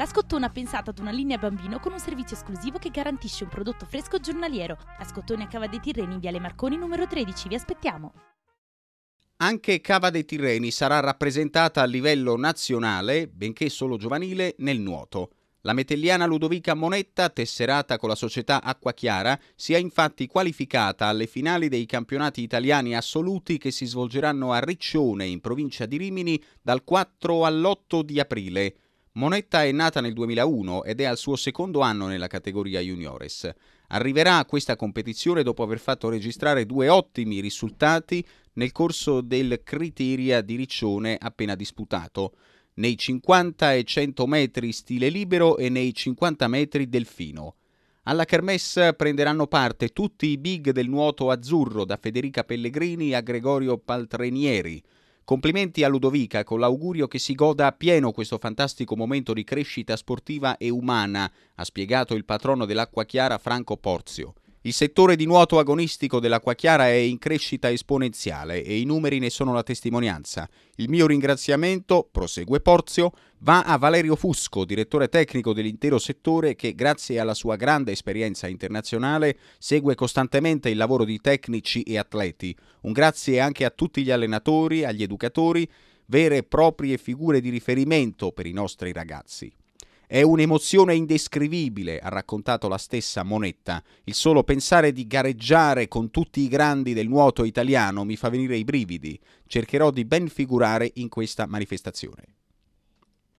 La Scottone ha pensato ad una linea bambino con un servizio esclusivo che garantisce un prodotto fresco giornaliero. La Scottone a Cava dei Tirreni in Viale Marconi numero 13, vi aspettiamo. Anche Cava dei Tirreni sarà rappresentata a livello nazionale, benché solo giovanile, nel nuoto. La metelliana Ludovica Monetta, tesserata con la società Acquachiara, si è infatti qualificata alle finali dei campionati italiani assoluti che si svolgeranno a Riccione, in provincia di Rimini, dal 4 all'8 di aprile. Monetta è nata nel 2001 ed è al suo secondo anno nella categoria juniores. Arriverà a questa competizione dopo aver fatto registrare due ottimi risultati nel corso del Criteria di Riccione appena disputato, nei 50 e 100 metri stile libero e nei 50 metri delfino. Alla Kermesse prenderanno parte tutti i big del nuoto azzurro, da Federica Pellegrini a Gregorio Paltrenieri. Complimenti a Ludovica con l'augurio che si goda appieno questo fantastico momento di crescita sportiva e umana, ha spiegato il patrono dell'acqua chiara Franco Porzio. Il settore di nuoto agonistico dell'Acquachiara è in crescita esponenziale e i numeri ne sono la testimonianza. Il mio ringraziamento, prosegue Porzio, va a Valerio Fusco, direttore tecnico dell'intero settore che grazie alla sua grande esperienza internazionale segue costantemente il lavoro di tecnici e atleti. Un grazie anche a tutti gli allenatori, agli educatori, vere e proprie figure di riferimento per i nostri ragazzi. È un'emozione indescrivibile, ha raccontato la stessa Monetta. Il solo pensare di gareggiare con tutti i grandi del nuoto italiano mi fa venire i brividi. Cercherò di ben figurare in questa manifestazione.